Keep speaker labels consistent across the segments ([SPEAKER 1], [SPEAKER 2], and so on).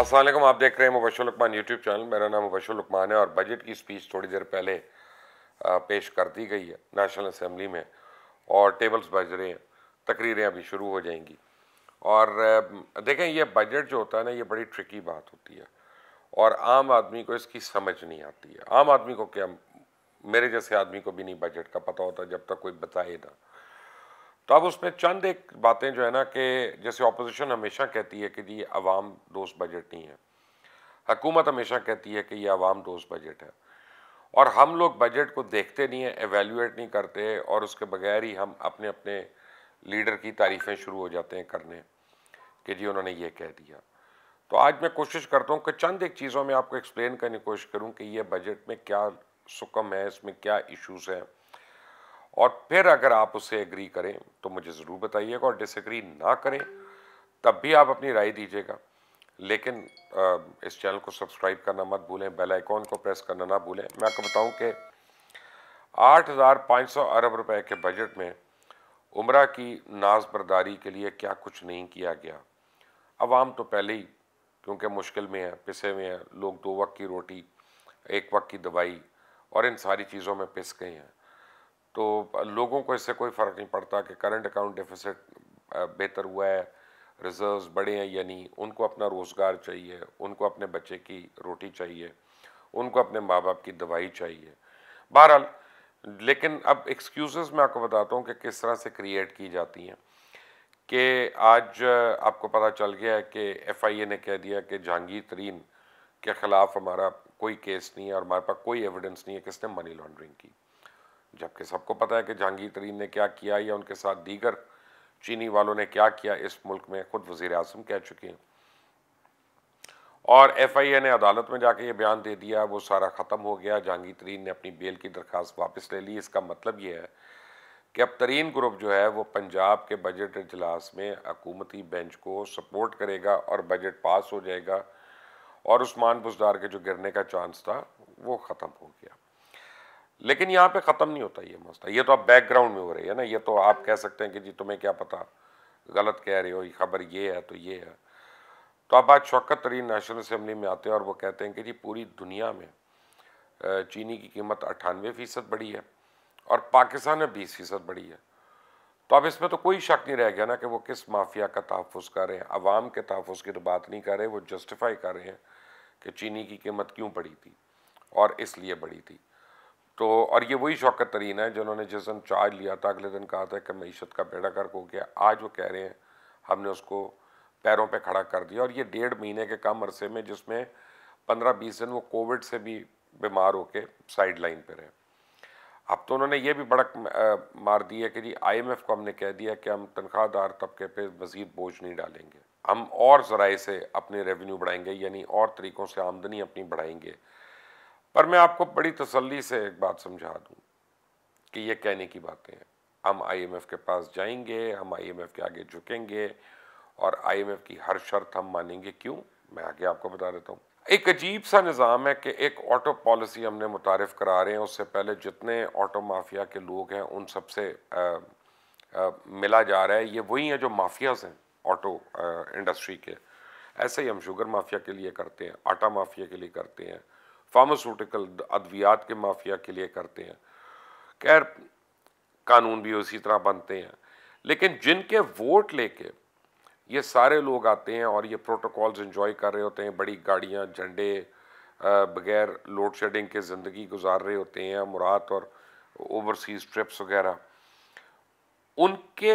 [SPEAKER 1] असलम आप देख रहे हैं मुबशर लकमान यूट्यूब चैनल मेरा नाम मुबशर लकमान है और बजट की स्पीच थोड़ी देर पहले पेश कर दी गई है नेशनल असम्बली में और टेबल्स बज रहे हैं तकरीरें अभी शुरू हो जाएंगी और देखें ये बजट जो होता है ना ये बड़ी ट्रिकी बात होती है और आम आदमी को इसकी समझ नहीं आती है आम आदमी को क्या मेरे जैसे आदमी को भी नहीं बजट का पता होता जब तक कोई बताए ना तो अब उसमें चंद एक बातें जो है ना कि जैसे अपोजिशन हमेशा कहती है कि जी आवाम दोस्त बजट नहीं है हकूमत हमेशा कहती है कि ये आवाम दोस्त बजट है और हम लोग बजट को देखते नहीं है एवेल्यूएट नहीं करते और उसके बगैर ही हम अपने अपने लीडर की तारीफ़ें शुरू हो जाते हैं करने कि जी उन्होंने ये कह दिया तो आज मैं कोशिश करता हूँ कि चंद एक चीज़ों में आपको एक्सप्लेन करने की कोशिश करूँ कि ये बजट में क्या सुकम है इसमें क्या इश्यूज़ हैं और फिर अगर आप उससे एग्री करें तो मुझे ज़रूर बताइएगा और डिसएग्री ना करें तब भी आप अपनी राय दीजिएगा लेकिन इस चैनल को सब्सक्राइब करना मत भूलें बेल आइकॉन को प्रेस करना ना भूलें मैं आपको बताऊं कि 8,500 अरब रुपए के बजट में उम्र की नाज बरदारी के लिए क्या कुछ नहीं किया गया आवाम तो पहले ही क्योंकि मुश्किल में है पिसे हुए हैं लोग दो वक्त की रोटी एक वक्त की दवाई और इन सारी चीज़ों में पिस गए हैं तो लोगों को इससे कोई फ़र्क नहीं पड़ता कि करंट अकाउंट डिफिसिट बेहतर हुआ है रिजर्व्स बढ़े हैं या नहीं उनको अपना रोज़गार चाहिए उनको अपने बच्चे की रोटी चाहिए उनको अपने माँ बाप की दवाई चाहिए बहरहाल लेकिन अब एक्सक्यूज़ मैं आपको बताता हूँ कि किस तरह से क्रिएट की जाती हैं कि आज आपको पता चल गया है कि एफआईए ने कह दिया कि जहांगीर तरीन के ख़िलाफ़ हमारा कोई केस नहीं है और हमारे पास कोई एविडेंस नहीं है किसने मनी लॉन्ड्रिंग की जबकि सबको पता है कि जहांगीर तरीन ने क्या किया या उनके साथ दीगर चीनी वालों ने क्या किया इस मुल्क में खुद वज़ी अजम कह चुके हैं और एफ आई ए ने अदालत में जाके ये बयान दे दिया वो सारा ख़त्म हो गया जहांगीर तरीन ने अपनी बेल की दरख्वास्त वापस ले ली इसका मतलब ये है कि अब तरीन ग्रुप जो है वो पंजाब के बजट अजलास में हकूमती बेंच को सपोर्ट करेगा और बजट पास हो जाएगा और उस्मान बुजदार के जो गिरने का चांस था वो ख़त्म हो गया लेकिन यहाँ पे ख़त्म नहीं होता ये मसला ये तो आप बैकग्राउंड में हो रही है ना ये तो आप कह सकते हैं कि जी तुम्हें क्या पता गलत कह रहे हो ये खबर ये है तो ये है तो आप आज शौकत तरीन नेशनल असम्बली में आते हैं और वो कहते हैं कि जी पूरी दुनिया में चीनी की कीमत अट्ठानवे फ़ीसद बढ़ी है और पाकिस्तान में बीस फ़ीसद बढ़ी है तो अब इसमें तो कोई शक नहीं रह गया ना कि वो किस माफिया का तहफ़ कर रहे हैं अवाम के तहफ़ की तो बात नहीं कर रहे वो जस्टिफाई कर रहे हैं कि चीनी की कीमत क्यों बढ़ी थी और इसलिए बढ़ी थी तो और ये वही शौकत तरीन है जिन्होंने जिस दिन चार्ज लिया था अगले दिन कहा था कि मीशत का बेड़ा गर्क हो गया आज वो कह रहे हैं हमने उसको पैरों पे खड़ा कर दिया और ये डेढ़ महीने के कम अरसे में जिसमें पंद्रह बीस दिन वो कोविड से भी बीमार होके साइड लाइन पर रहे अब तो उन्होंने ये भी बड़क मार दी है कि जी एफ़ को हमने कह दिया कि हम तनख्वाहदार तबके पे मज़ीद बोझ नहीं डालेंगे हम और ज़राए से अपने रेवेन्यू बढ़ाएंगे यानी और तरीक़ों से आमदनी अपनी बढ़ाएंगे पर मैं आपको बड़ी तसल्ली से एक बात समझा दूँ कि ये कहने की बातें हैं हम आईएमएफ के पास जाएंगे हम आईएमएफ के आगे झुकेंगे और आईएमएफ की हर शर्त हम मानेंगे क्यों मैं आगे आपको बता देता हूँ एक अजीब सा निज़ाम है कि एक ऑटो पॉलिसी हमने मुतारफ़ करा रहे हैं उससे पहले जितने ऑटो माफिया के लोग हैं उन सबसे मिला जा रहा है ये वही हैं जो माफियाज हैं ऑटो इंडस्ट्री के ऐसे ही हम शुगर माफिया के लिए करते हैं आटा माफिया के लिए करते हैं फार्मास्यूटिकल अद्वियात के माफिया के लिए करते हैं खैर कानून भी उसी तरह बनते हैं लेकिन जिनके वोट लेके ये सारे लोग आते हैं और ये प्रोटोकॉल्स इंजॉय कर रहे होते हैं बड़ी गाड़ियाँ झंडे बगैर लोड शेडिंग के ज़िंदगी गुजार रहे होते हैं मुराद और ओवरसीज ट्रिप्स वगैरह उनके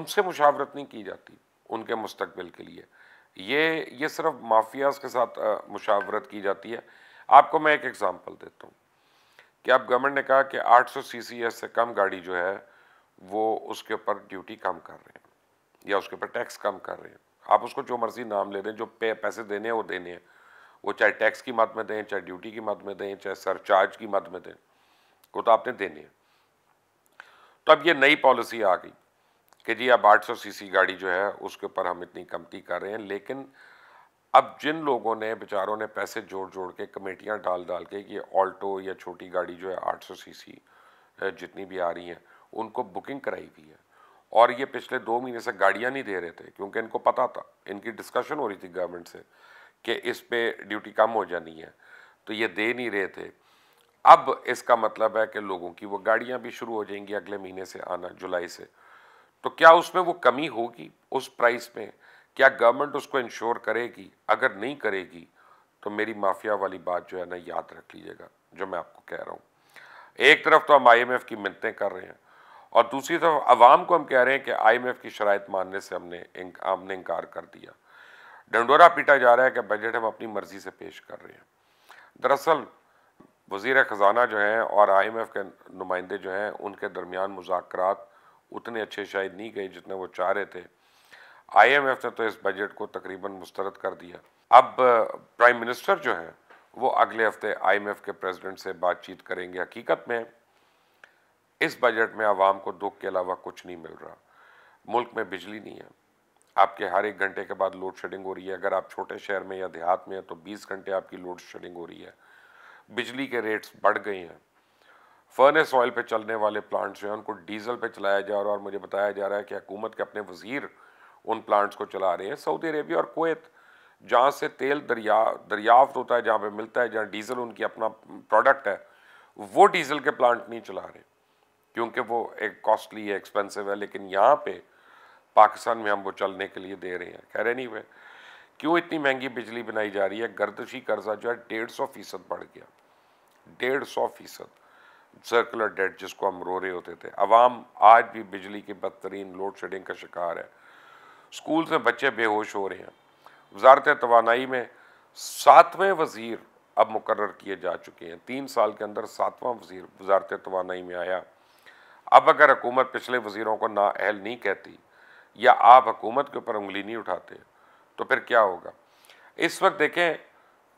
[SPEAKER 1] उनसे मुशावरत नहीं की जाती उनके मुस्तबिल के लिए ये ये सिर्फ माफियाज़ के साथ मुशावरत की जाती है आपको मैं एक एग्ज़ाम्पल देता हूँ कि आप गवर्नमेंट ने कहा कि 800 सीसीएस से कम गाड़ी जो है वो उसके ऊपर ड्यूटी कम कर रहे हैं या उसके ऊपर टैक्स कम कर रहे हैं आप उसको जो मर्ज़ी नाम ले दें जो पे पैसे देने हैं वो देने हैं वो चाहे टैक्स की मद में दें चाहे ड्यूटी की मद में दें चाहे सरचार्ज की मद में दें वो तो आपने देने हैं तो अब ये नई पॉलिसी आ गई कि जी अब 800 सीसी गाड़ी जो है उसके ऊपर हम इतनी कमती कर रहे हैं लेकिन अब जिन लोगों ने बेचारों ने पैसे जोड़ जोड़ के कमेटियाँ डाल डाल के ये ऑल्टो या छोटी गाड़ी जो है 800 सीसी जितनी भी आ रही हैं उनको बुकिंग कराई हुई है और ये पिछले दो महीने से गाड़ियाँ नहीं दे रहे थे क्योंकि इनको पता था इनकी डिस्कशन हो रही थी गवर्नमेंट से कि इस पर ड्यूटी कम हो जानी है तो ये दे नहीं रहे थे अब इसका मतलब है कि लोगों की वो गाड़ियाँ भी शुरू हो जाएंगी अगले महीने से आना जुलाई से तो क्या उसमें वो कमी होगी उस प्राइस में क्या गवर्नमेंट उसको इंश्योर करेगी अगर नहीं करेगी तो मेरी माफिया वाली बात जो है ना याद रख लीजिएगा जो मैं आपको कह रहा हूँ एक तरफ तो हम आईएमएफ की मिन्नतें कर रहे हैं और दूसरी तरफ आवाम को हम कह रहे हैं कि आईएमएफ की शरात मानने से हमने इंक, हमने इनकार कर दिया डंडोरा पीटा जा रहा है कि बजट हम अपनी मर्जी से पेश कर रहे हैं दरअसल वजीर ख़जाना जो हैं और एफ़ के नुमाइंदे जो हैं उनके दरमियान मुजाकर उतने अच्छे शायद नहीं गए जितने वो चाह रहे थे आईएमएफ ने तो इस बजट को तकरीबन मुस्तरद कर दिया अब प्राइम मिनिस्टर जो हैं वो अगले हफ्ते आईएमएफ के प्रेसिडेंट से बातचीत करेंगे हकीकत में इस बजट में आवाम को दुख के अलावा कुछ नहीं मिल रहा मुल्क में बिजली नहीं है आपके हर एक घंटे के बाद लोड शेडिंग हो रही है अगर आप छोटे शहर में या देहात में हैं तो बीस घंटे आपकी लोड शेडिंग हो रही है बिजली के रेट्स बढ़ गए हैं फर्नेस ऑयल पे चलने वाले प्लांट्स जो हैं उनको डीजल पे चलाया जा रहा है और मुझे बताया जा रहा है कि हुकूमत के अपने वजीर उन प्लांट्स को चला रहे हैं सऊदी अरेबिया और कोत जहाँ से तेल दरिया दरियाफ्त होता है जहाँ पर मिलता है जहाँ डीज़ल उनकी अपना प्रोडक्ट है वो डीज़ल के प्लांट नहीं चला रहे क्योंकि वो एक कॉस्टली है एक्सपेंसिव है लेकिन यहाँ पे पाकिस्तान में हम वो चलने के लिए दे रहे हैं कह रहे नहीं वे क्यों इतनी महंगी बिजली बनाई जा रही है गर्दशी कर्जा जो है डेढ़ सौ फीसद बढ़ गया डेढ़ सौ फीसद सर्कुलर डेट जिसको हम रो रहे होते थे अवाम आज भी बिजली की बदतरीन लोड शेडिंग का शिकार है स्कूल से बच्चे बेहोश हो रहे हैं वजारत तोानाई में सातवें वज़ीर अब मुकर किए जा चुके हैं तीन साल के अंदर सातवां वज़ीर वजारत तोानाई में आया अब अगर हुकूमत पिछले वज़ीरों को अहल नहीं कहती या आप हकूमत के ऊपर उंगली नहीं उठाते तो फिर क्या होगा इस वक्त देखें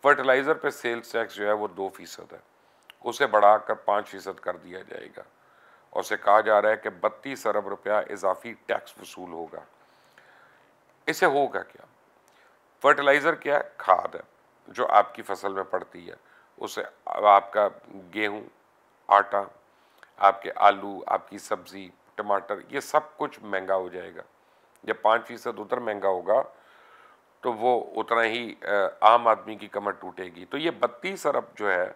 [SPEAKER 1] फर्टिलाइज़र पर सेल्स टैक्स जो है वो दो फ़ीसद है उसे बढ़ाकर पाँच फ़ीसद कर दिया जाएगा और उसे कहा जा रहा है कि बत्तीस अरब रुपया इजाफी टैक्स वसूल होगा इसे होगा क्या फर्टिलाइज़र क्या है खाद है जो आपकी फसल में पड़ती है उसे आपका गेहूं आटा आपके आलू आपकी सब्ज़ी टमाटर ये सब कुछ महंगा हो जाएगा जब पाँच फीसद उधर महंगा होगा तो वो उतना ही आम आदमी की कमर टूटेगी तो ये बत्तीस अरब जो है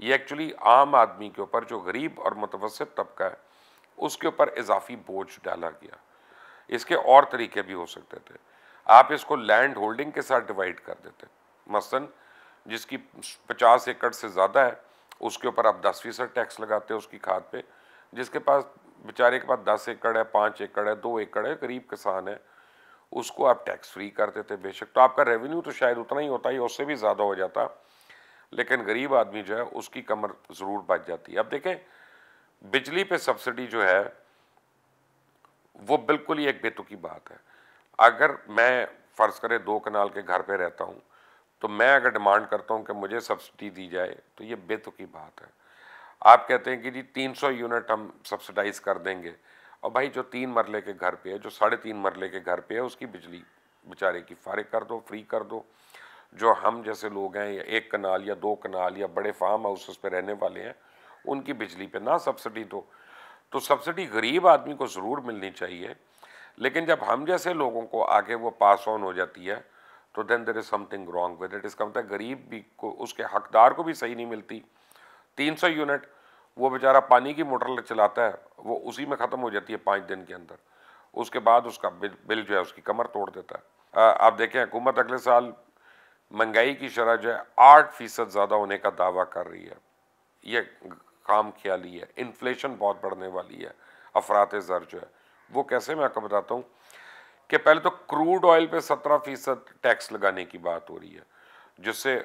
[SPEAKER 1] ये एक्चुअली आम आदमी के ऊपर जो गरीब और मुतवसत तबका है उसके ऊपर इजाफी बोझ डाला गया इसके और तरीके भी हो सकते थे आप इसको लैंड होल्डिंग के साथ डिवाइड कर देते मसलन जिसकी 50 एकड़ से ज़्यादा है उसके ऊपर आप दस फीसद टैक्स लगाते हैं उसकी खाद पे जिसके पास बेचारे के पास दस एकड़ है पाँच एकड़ है दो एकड़ है गरीब किसान है उसको आप टैक्स फ्री कर देते बेशक तो आपका रेवेन्यू तो शायद उतना ही होता ही उससे भी ज़्यादा हो जाता लेकिन गरीब आदमी जो है उसकी कमर ज़रूर बच जाती है अब देखें बिजली पर सब्सिडी जो है वो बिल्कुल ही एक बेतुकी बात है अगर मैं फ़र्ज़ करें दो कनाल के घर पे रहता हूँ तो मैं अगर डिमांड करता हूँ कि मुझे सब्सिडी दी जाए तो ये बेतुकी बात है आप कहते हैं कि जी 300 यूनिट हम सब्सिडाइज कर देंगे और भाई जो तीन मरले के घर पे है जो साढ़े तीन मरले के घर पे है उसकी बिजली बेचारे की फारिग कर दो फ्री कर दो जो हम जैसे लोग हैं या एक कनाल या दो कनाल या बड़े फार्म हाउसेस पे रहने वाले हैं उनकी बिजली पे ना सब्सिडी दो तो सब्सिडी गरीब आदमी को ज़रूर मिलनी चाहिए लेकिन जब हम जैसे लोगों को आगे वो पास ऑन हो जाती है तो then there is something wrong with it इसका मतलब गरीब भी को उसके हकदार को भी सही नहीं मिलती 300 यूनिट वो बेचारा पानी की मोटर चलाता है वो उसी में ख़त्म हो जाती है पाँच दिन के अंदर उसके बाद उसका बिल, बिल जो है उसकी कमर तोड़ देता है आ, आप देखें हुकूमत अगले साल महंगाई की शरह जो है आठ फ़ीसद ज़्यादा होने का दावा कर रही है ये काम ख्याली है इन्फ्लेशन बहुत बढ़ने वाली है अफरात ज़र जो है वो कैसे मैं आपको बताता हूँ कि पहले तो क्रूड ऑयल पे सत्रह फ़ीसद टैक्स लगाने की बात हो रही है जिससे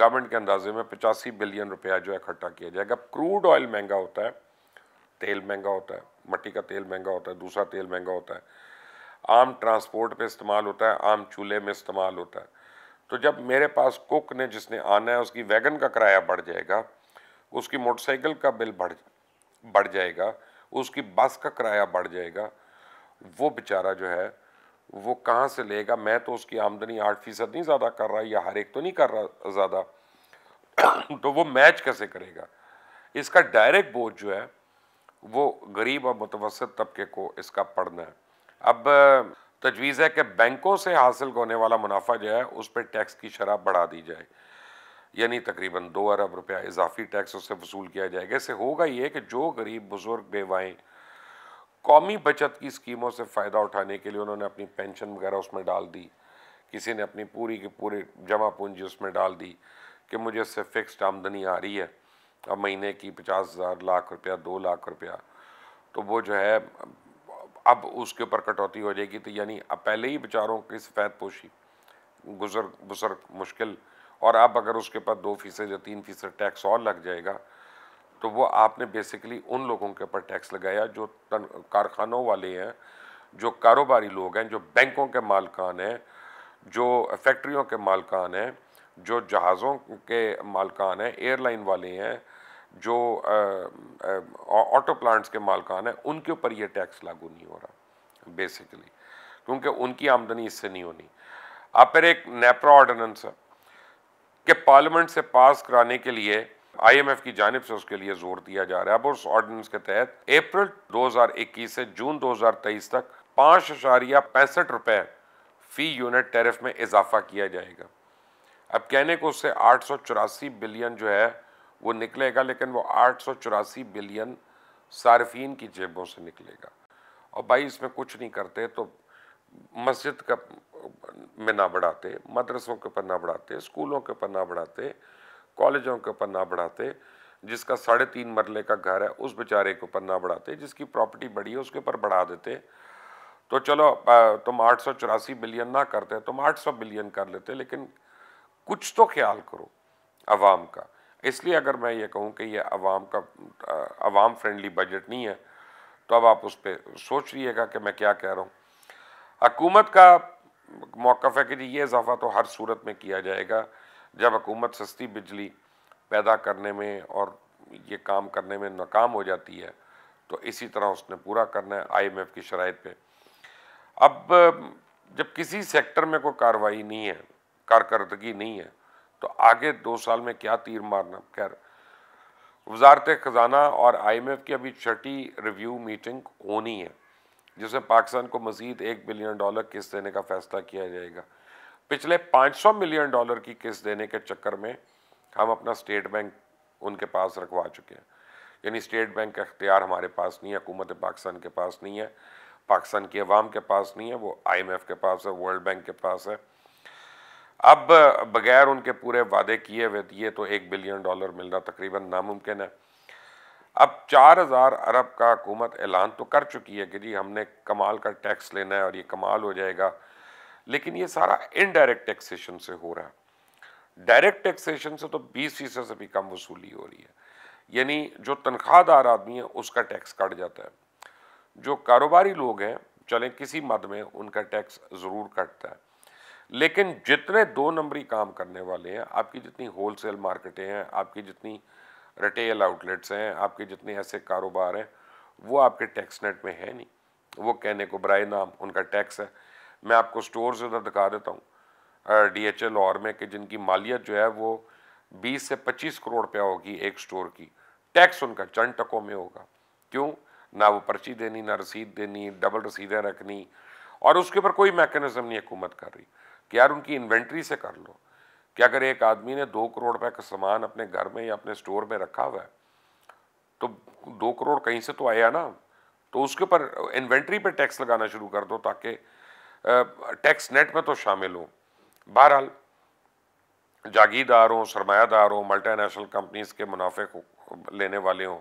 [SPEAKER 1] गवर्नमेंट के अंदाजे में पचासी बिलियन रुपया जो है इकट्ठा किया जाएगा क्रूड ऑयल महंगा होता है तेल महंगा होता है मट्टी का तेल महंगा होता है दूसरा तेल महंगा होता है आम ट्रांसपोर्ट पर इस्तेमाल होता है आम चूल्हे में इस्तेमाल होता है तो जब मेरे पास कुक ने जिसने आना है उसकी वैगन का किराया बढ़ जाएगा उसकी मोटरसाइकिल का बिल बढ़ बढ़ जाएगा उसकी बस का किराया बढ़ जाएगा वो बेचारा जो है वो कहाँ से लेगा मैं तो उसकी आमदनी आठ फीसद नहीं ज़्यादा कर रहा या हर एक तो नहीं कर रहा ज़्यादा तो वो मैच कैसे करेगा इसका डायरेक्ट बोझ जो है वो गरीब और मुतवसत तबके को इसका पड़ना है अब तजवीज़ है कि बैंकों से हासिल होने वाला मुनाफा जो है उस पर टैक्स की शराब बढ़ा दी जाए यानी तकरीबन दो अरब रुपया इजाफी टैक्स उससे वसूल किया जाएगा इससे होगा ये कि जो गरीब बुजुर्ग बेवाएँ कौमी बचत की स्कीमों से फ़ायदा उठाने के लिए उन्होंने अपनी पेंशन वगैरह उसमें डाल दी किसी ने अपनी पूरी की पूरी जमा पूंजी उसमें डाल दी कि मुझे इससे फ़िक्स्ड आमदनी आ रही है अब महीने की पचास हज़ार लाख रुपया दो लाख रुपया तो वो जो है अब उसके ऊपर कटौती हो जाएगी तो यानी अब पहले ही बेचारों की सफ़ेद पोशी गुजर बुजुर्ग मुश्किल और अब अगर उसके पास दो फीसद या तीन फीसद टैक्स और लग जाएगा तो वो आपने बेसिकली उन लोगों के ऊपर टैक्स लगाया जो कारखानों वाले हैं जो कारोबारी लोग हैं जो बैंकों के मालकान हैं जो फैक्ट्रियों के मालकान हैं जो जहाज़ों के मालकान हैं एयरलाइन वाले हैं जो ऑटो प्लांट्स के मालकान हैं उनके ऊपर ये टैक्स लागू नहीं हो रहा बेसिकली क्योंकि उनकी आमदनी इससे नहीं होनी आप फिर एक नेप्रा ऑर्डिनेंस है कि पार्लियामेंट से पास कराने के लिए आईएमएफ की जानब से उसके लिए जोर दिया जा रहा है अब उस ऑर्डिनेंस के तहत अप्रैल 2021 से जून 2023 तक पाँच अशारिया पैंसठ रुपये फ़ी यूनिट टैरिफ में इजाफा किया जाएगा अब कहने को उससे आठ सौ चौरासी बिलियन जो है वो निकलेगा लेकिन वो आठ सौ चौरासी बिलियन सार्फिन की जेबों से निकलेगा और भाई इसमें कुछ नहीं करते तो मस्जिद का में ना बढ़ाते मदरसों के ऊपर ना बढ़ाते स्कूलों के ऊपर ना बढ़ाते कॉलेजों के ऊपर ना बढ़ाते जिसका साढ़े तीन मरले का घर है उस बेचारे के ऊपर ना बढ़ाते जिसकी प्रॉपर्टी बड़ी है उसके ऊपर बढ़ा देते तो चलो तुम आठ सौ चौरासी बिलियन ना करते तुम आठ सौ बिलियन कर लेते लेकिन कुछ तो ख्याल करो अवाम का इसलिए अगर मैं ये कहूँ कि ये आवाम का अवाम फ्रेंडली बजट नहीं है तो अब आप उस पर सोच लीजिएगा कि मैं क्या कह रहा हूँ हकूमत का मौक़ है कि जी ये इजाफा तो हर सूरत में किया जाएगा जब हुकूमत सस्ती बिजली पैदा करने में और ये काम करने में नाकाम हो जाती है तो इसी तरह उसने पूरा करना है आई एम एफ की शराइ पर अब जब किसी सेक्टर में कोई कार्रवाई नहीं है कारकर्दगी नहीं है तो आगे दो साल में क्या तीर मारना खैर वजारत ख़जाना और आई एम एफ की अभी छठी रिव्यू मीटिंग होनी है जिसमें पाकिस्तान को मजीद एक बिलियन डॉलर किस्त देने का फैसला किया जाएगा पिछले 500 मिलियन डॉलर की किस्त देने के चक्कर में हम अपना स्टेट बैंक उनके पास रखवा चुके हैं यानी स्टेट बैंक का अख्तियार हमारे पास नहीं है हुकूमत पाकिस्तान के पास नहीं है पाकिस्तान की अवाम के पास नहीं है वो आईएमएफ के पास है वर्ल्ड बैंक के पास है अब बगैर उनके पूरे वादे किए हुए दिए तो एक बिलियन डॉलर मिलना तकरीबन नामुमकिन है अब चार हज़ार अरब का हुकूमत ऐलान तो कर चुकी है कि जी हमने कमाल का टैक्स लेना है और ये कमाल हो जाएगा लेकिन ये सारा इनडायरेक्ट टैक्सेशन से हो रहा है डायरेक्ट टैक्सेशन से तो बीस फीसद से भी कम वसूली हो रही है यानी जो तनख्वाहदार आदमी है उसका टैक्स कट जाता है जो कारोबारी लोग हैं चलें किसी मद में उनका टैक्स ज़रूर कटता है लेकिन जितने दो नंबरी काम करने वाले हैं आपकी जितनी होल सेल मार्केटें हैं आपकी जितनी रिटेल आउटलेट्स हैं आपके जितने ऐसे कारोबार हैं वो आपके टैक्स नेट में है नहीं वो कहने को बरए नाम उनका टैक्स है मैं आपको स्टोर से उधर दिखा देता हूँ डी एच एल और में कि जिनकी मालियत जो है वो 20 से 25 करोड़ रुपया होगी एक स्टोर की टैक्स उनका चंद टकों में होगा क्यों ना वो पर्ची देनी ना रसीद देनी डबल रसीदें रखनी और उसके ऊपर कोई मैकेनिज़म नहीं हुकूमत कर रही कि यार उनकी इन्वेंट्री से कर लो कि अगर एक आदमी ने दो करोड़ रुपए का सामान अपने घर में या अपने स्टोर में रखा हुआ है तो दो करोड़ कहीं से तो आया ना तो उसके ऊपर इन्वेंट्री पर टैक्स लगाना शुरू कर दो ताकि टैक्स नेट में तो शामिल हो बहरहाल जागीरदार हों सरमायादार हों मल्टीनेशनल कंपनीज के मुनाफे को लेने वाले हों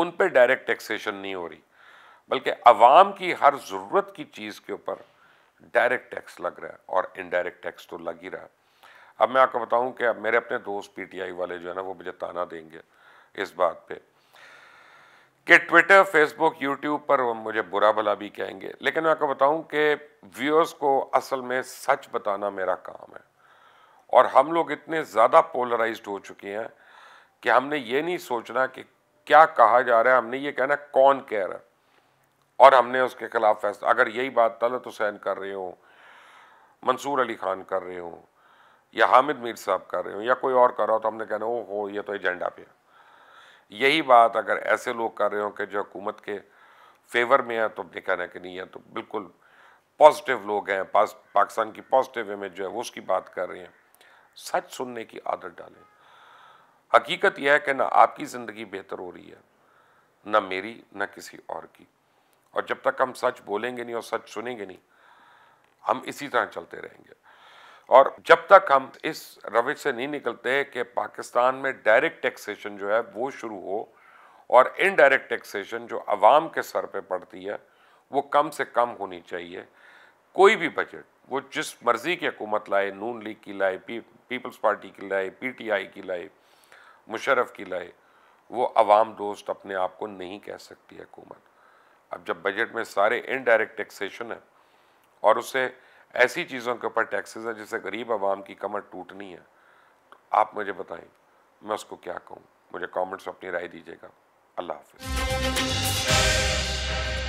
[SPEAKER 1] उन पर डायरेक्ट टैक्सेशन नहीं हो रही बल्कि अवाम की हर ज़रूरत की चीज़ के ऊपर डायरेक्ट टैक्स लग रहा है और इनडायरेक्ट टैक्स तो लग ही रहा है अब मैं आपको बताऊं कि अब मेरे अपने दोस्त पीटीआई वाले जो है ना वो मुझे ताना देंगे इस बात पे कि ट्विटर फेसबुक यूट्यूब पर मुझे बुरा भला भी कहेंगे लेकिन मैं आपको बताऊं कि व्यूअर्स को असल में सच बताना मेरा काम है और हम लोग इतने ज़्यादा पोलराइज हो चुके हैं कि हमने ये नहीं सोचना कि क्या कहा जा रहा है हमने ये कहना कौन कह रहा है और हमने उसके खिलाफ फैसला अगर यही बात तलत हुसैन कर रहे हो मंसूर अली खान कर रहे हों या हामिद मीर साहब कर रहे हो या कोई और कर रहा हो तो हमने कहना ओ हो ये तो एजेंडा पे यही बात अगर ऐसे लोग कर रहे हो कि जो हुकूमत के फेवर में है तो हमने कहना कि नहीं है तो बिल्कुल पॉजिटिव लोग हैं पास पाकिस्तान की पॉजिटिव इमेज जो है वो उसकी बात कर रहे हैं सच सुनने की आदत डालें हकीकत यह है कि ना आपकी ज़िंदगी बेहतर हो रही है ना मेरी ना किसी और की और जब तक हम सच बोलेंगे नहीं और सच सुनेंगे नहीं हम इसी तरह चलते रहेंगे और जब तक हम इस रविश से नहीं निकलते कि पाकिस्तान में डायरेक्ट टैक्सेशन जो है वो शुरू हो और इनडायरेक्ट टैक्सेशन जो आवाम के सर पे पड़ती है वो कम से कम होनी चाहिए कोई भी बजट वो जिस मर्ज़ी की हुकूमत लाए नून लीग की लाए पी, पीपल्स पार्टी की लाए पीटीआई की लाए मुशरफ की लाए वो अवाम दोस्त अपने आप को नहीं कह सकती हुकूमत अब जब बजट में सारे इनडायरेक्ट टैक्सेशन है और उसे ऐसी चीज़ों के ऊपर टैक्सेस हैं जिससे गरीब आवाम की कमर टूटनी है तो आप मुझे बताएं मैं उसको क्या कहूँ मुझे कमेंट्स में अपनी राय दीजिएगा अल्लाह हाफिज़